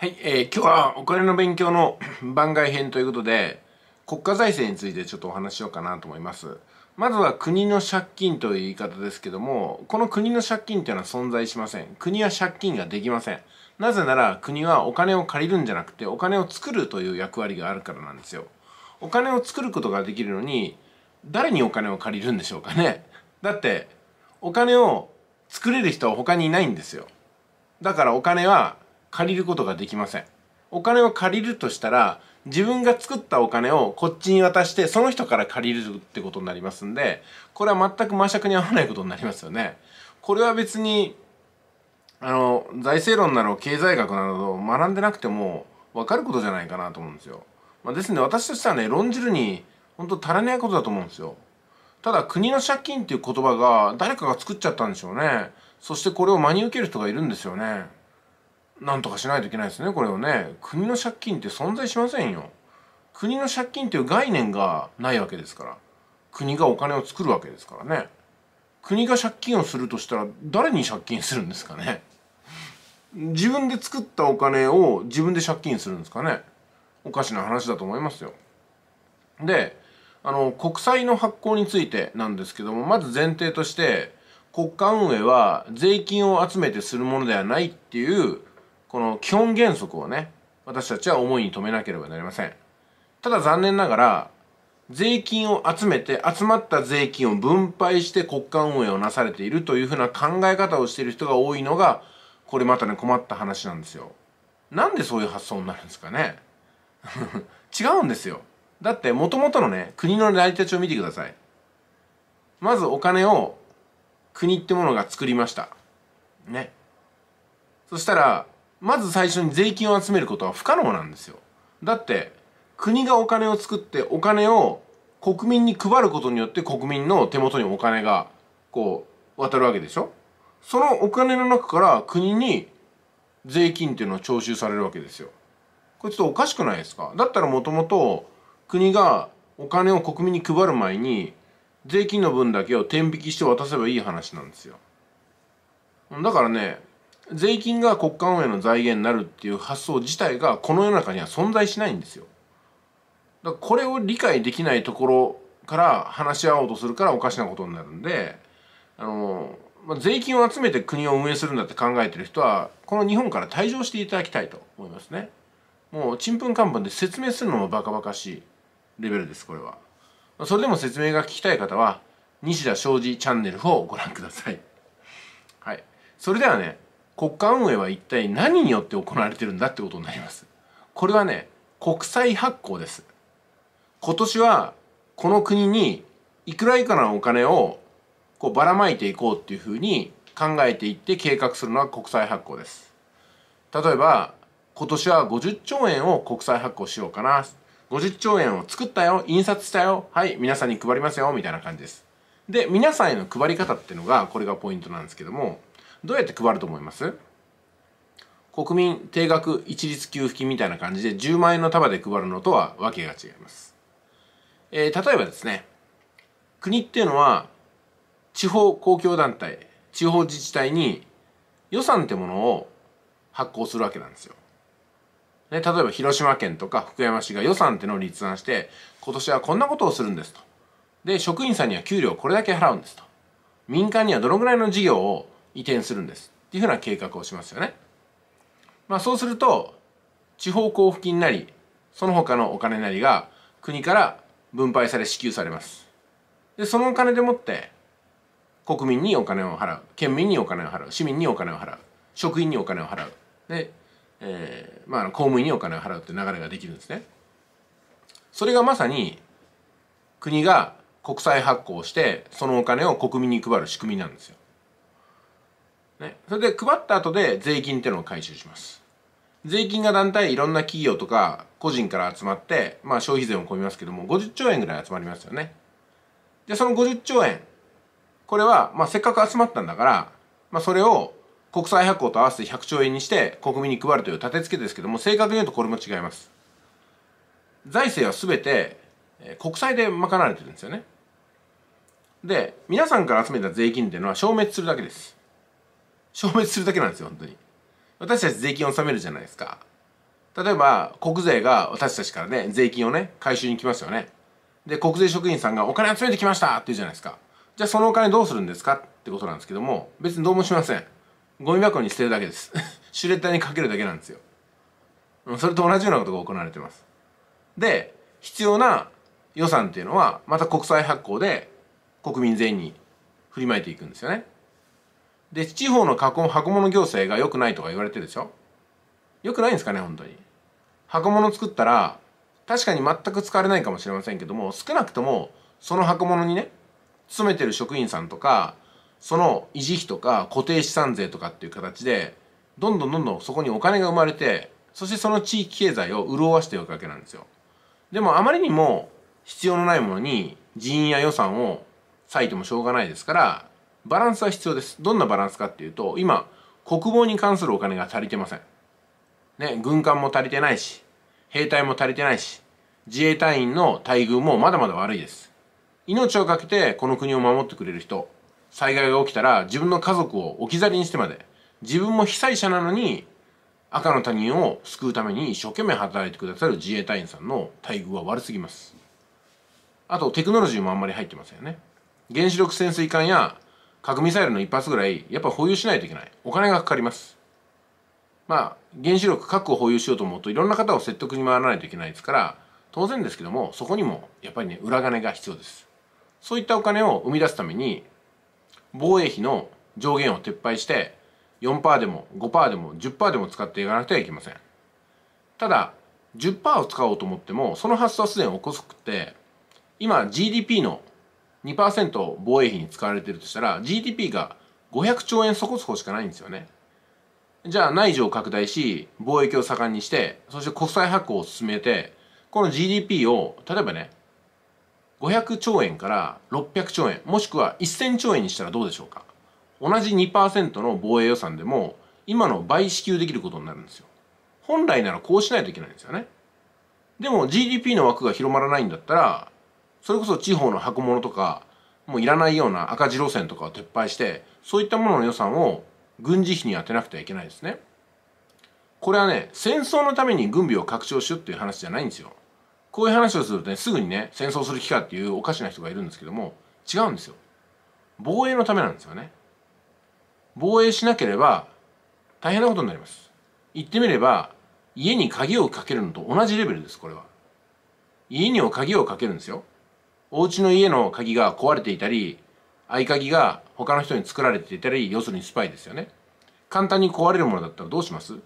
はい、えー、今日はお金の勉強の 番外編ということで国家財政についてちょっとお話しようかなと思いますまずは国の借金という言い方ですけどもこの国の借金というのは存在しません国は借金ができませんなぜなら国はお金を借りるんじゃなくてお金を作るという役割があるからなんですよお金を作ることができるのに誰にお金を借りるんでしょうかねだってお金を作れる人は他にいないんですよだからお金は借りることができませんお金を借りるとしたら自分が作ったお金をこっちに渡してその人から借りるってことになりますんでこれは全く真借に合わないことになりますよねこれは別にあの財政論など経済学など学んでなくても分かることじゃないかなと思うんですよ、まあ、ですので私としてはね論じるに本当足らないことだと思うんですよただ国の借金っていう言葉が誰かが作っちゃったんでしょうねそしてこれを真に受ける人がいるんですよねなんとかしないといけないですねこれをね国の借金って存在しませんよ国の借金という概念がないわけですから国がお金を作るわけですからね国が借金をするとしたら誰に借金するんですかね自分で作ったお金を自分で借金するんですかねおかしな話だと思いますよであの国債の発行についてなんですけどもまず前提として国家運営は税金を集めてするものではないっていうこの基本原則をね私たちは思いに留めなければなりませんただ残念ながら税金を集めて集まった税金を分配して国家運営をなされているというふうな考え方をしている人が多いのがこれまたね困った話なんですよなんでそういう発想になるんですかね 違うんですよだってもともとのね国の成り立ちを見てくださいまずお金を国ってものが作りましたねそしたらまず最初に税金を集めることは不可能なんですよだって国がお金を作ってお金を国民に配ることによって国民の手元にお金がこう渡るわけでしょそのお金の中から国に税金っていうのは徴収されるわけですよこれちょっとおかしくないですかだったらもともと国がお金を国民に配る前に税金の分だけを天引きして渡せばいい話なんですよだからね税金が国家運営の財源になるっていう発想自体がこの世の中には存在しないんですよ。だからこれを理解できないところから話し合おうとするからおかしなことになるんであの、まあ、税金を集めて国を運営するんだって考えてる人はこの日本から退場していただきたいと思いますね。もうちんぷんかんぷんで説明するのもバカバカしいレベルですこれは。それでも説明が聞きたい方は西田昌司チャンネルをご覧ください。はい。それではね国家運営は一体何によって行われてるんだってことになります。これはね、国債発行です。今年はこの国にいくらいくらのお金をこうばらまいていこうっていうふうに考えていって計画するのは国債発行です。例えば今年は50兆円を国債発行しようかな。50兆円を作ったよ、印刷したよ、はい、皆さんに配りますよ、みたいな感じです。で、皆さんへの配り方っていうのが、これがポイントなんですけども、どうやって配ると思います国民定額一律給付金みたいな感じで10万円の束で配るのとは訳が違います。えー、例えばですね、国っていうのは地方公共団体、地方自治体に予算ってものを発行するわけなんですよ。ね、例えば広島県とか福山市が予算ってのを立案して、今年はこんなことをするんですと。で、職員さんには給料これだけ払うんですと。民間にはどのぐらいの事業を移転するんですっていうふうな計画をしますよね。まあ、そうすると地方交付金なりその他のお金なりが国から分配され支給されます。でそのお金でもって国民にお金を払う県民にお金を払う市民にお金を払う職員にお金を払うで、えーまあ、公務員にお金を払うって流れができるんですね。それがまさに国が国債発行してそのお金を国民に配る仕組みなんですよ。ね、それで配った後で税金っていうのを回収します税金が団体いろんな企業とか個人から集まって、まあ、消費税も込みますけども50兆円ぐらい集まりますよねでその50兆円これは、まあ、せっかく集まったんだから、まあ、それを国債発行と合わせて100兆円にして国民に配るという立て付けですけども正確に言うとこれも違います財政は全て国債で賄われてるんですよねで皆さんから集めた税金っていうのは消滅するだけです消滅するだけなんですよ本当に私たち税金を納めるじゃないですか例えば国税が私たちからね税金をね回収に来ますよねで国税職員さんがお金集めてきましたって言うじゃないですかじゃあそのお金どうするんですかってことなんですけども別にどうもしませんゴミ箱に捨てるだけです シュレッダーにかけるだけなんですよそれと同じようなことが行われてますで必要な予算っていうのはまた国債発行で国民全員に振りまいていくんですよねで地方の箱物行政が良くないとか言われてるでしょ良くないんですかね本当に箱物作ったら確かに全く使われないかもしれませんけども少なくともその箱物にね勤めてる職員さんとかその維持費とか固定資産税とかっていう形でどんどんどんどんそこにお金が生まれてそしてその地域経済を潤わしていくわけなんですよでもあまりにも必要のないものに人員や予算を割いてもしょうがないですからバランスは必要ですどんなバランスかっていうと今国防に関するお金が足りてませんね軍艦も足りてないし兵隊も足りてないし自衛隊員の待遇もまだまだ悪いです命をかけてこの国を守ってくれる人災害が起きたら自分の家族を置き去りにしてまで自分も被災者なのに赤の他人を救うために一生懸命働いてくださる自衛隊員さんの待遇は悪すぎますあとテクノロジーもあんまり入ってませんよね原子力潜水艦や核ミサイルの一発ぐらいやっぱ保有しないといけないお金がかかりますまあ原子力核を保有しようと思うといろんな方を説得に回らないといけないですから当然ですけどもそこにもやっぱりね裏金が必要ですそういったお金を生み出すために防衛費の上限を撤廃して4%でも5%でも10%でも使っていかなくてはいけませんただ10%を使おうと思ってもその発想はすでにおこくって今 GDP の2%防衛費に使われてるとしたら GDP が500兆円そこそこしかないんですよね。じゃあ内需を拡大し貿易を盛んにしてそして国債発行を進めてこの GDP を例えばね500兆円から600兆円もしくは1000兆円にしたらどうでしょうか同じ2%の防衛予算でも今の倍支給できることになるんですよ本来ならこうしないといけないんですよねでも GDP の枠が広まらないんだったらそれこそ地方の箱物とかもういらないような赤字路線とかを撤廃してそういったものの予算を軍事費に充てなくてはいけないですねこれはね戦争のために軍備を拡張しようっていう話じゃないんですよこういう話をするとねすぐにね戦争する気かっていうおかしな人がいるんですけども違うんですよ防衛のためなんですよね防衛しなければ大変なことになります言ってみれば家に鍵をかけるのと同じレベルですこれは家にを鍵をかけるんですよお家の家の鍵が壊れていたり合鍵が他の人に作られていたり要するにスパイですよね簡単に壊れるものだったらどうします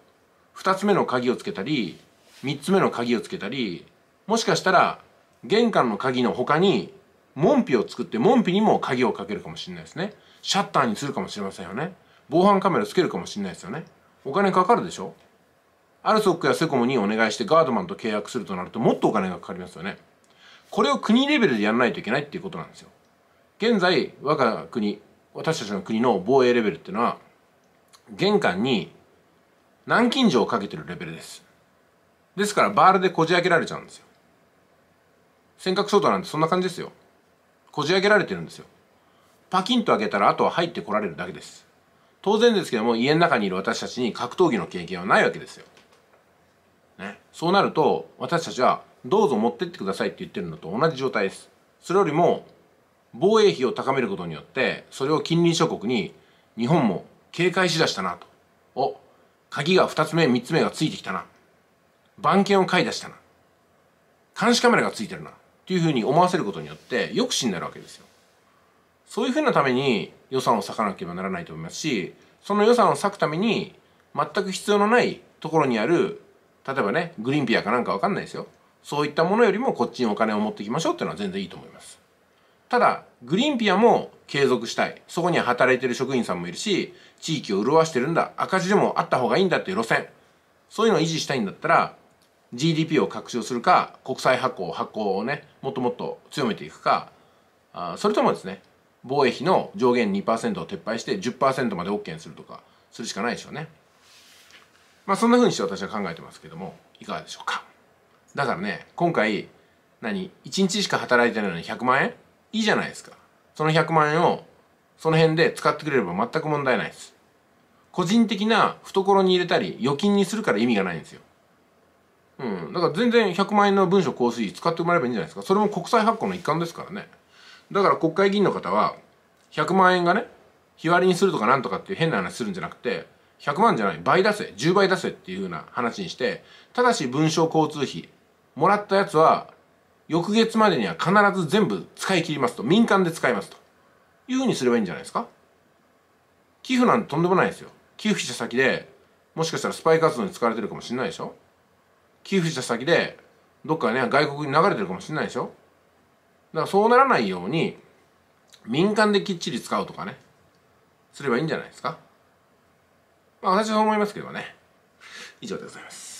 2つ目の鍵をつけたり3つ目の鍵をつけたりもしかしたら玄関の鍵の他に門扉を作って門扉にも鍵をかけるかもしれないですねシャッターにするかもしれませんよね防犯カメラつけるかもしれないですよねお金かかるでしょアルソックやセコムにお願いしてガードマンと契約するとなるともっとお金がかかりますよねこれを国レベルでやらないといけないっていうことなんですよ。現在我が国私たちの国の防衛レベルっていうのは玄関に南京錠をかけてるレベルですですからバールでこじ開けられちゃうんですよ尖閣諸島なんてそんな感じですよこじ開けられてるんですよパキンと開けたらあとは入ってこられるだけです当然ですけども家の中にいる私たちに格闘技の経験はないわけですよ、ね、そうなると私たちはどうぞ持ってってくださいって言ってるのと同じ状態ですそれよりも防衛費を高めることによってそれを近隣諸国に日本も警戒しだしたなとお鍵が2つ目3つ目がついてきたな番犬を買い出したな監視カメラがついてるなっていうふうに思わせることによって抑止になるわけですよそういうふうなために予算を割かなければならないと思いますしその予算を割くために全く必要のないところにある例えばねグリンピアかなんかわかんないですよそういったものよりもこっちにお金を持ってきましょうっていうのは全然いいと思いますただグリーンピアも継続したいそこには働いてる職員さんもいるし地域を潤してるんだ赤字でもあった方がいいんだっていう路線そういうのを維持したいんだったら GDP を拡張するか国債発行発行をねもっともっと強めていくかあそれともですね防衛費の上限2%を撤廃して10%まで OK にするとかするしかないでしょうねまあそんな風にして私は考えてますけどもいかがでしょうかだからね今回何1日しか働いてないのに100万円いいじゃないですかその100万円をその辺で使ってくれれば全く問題ないです個人的な懐に入れたり預金にするから意味がないんですようんだから全然100万円の文書交水使ってもらえばいいんじゃないですかそれも国債発行の一環ですからねだから国会議員の方は100万円がね日割りにするとかなんとかっていう変な話するんじゃなくて100万じゃない倍出せ10倍出せっていうふうな話にしてただし文書交通費もらったやつは翌月までには必ず全部使い切りますと民間で使いますというふうにすればいいんじゃないですか寄付なんてとんでもないですよ寄付した先でもしかしたらスパイ活動に使われてるかもしれないでしょ寄付した先でどっかね外国に流れてるかもしれないでしょだからそうならないように民間できっちり使うとかねすればいいんじゃないですかまあ私はそう思いますけどね以上でございます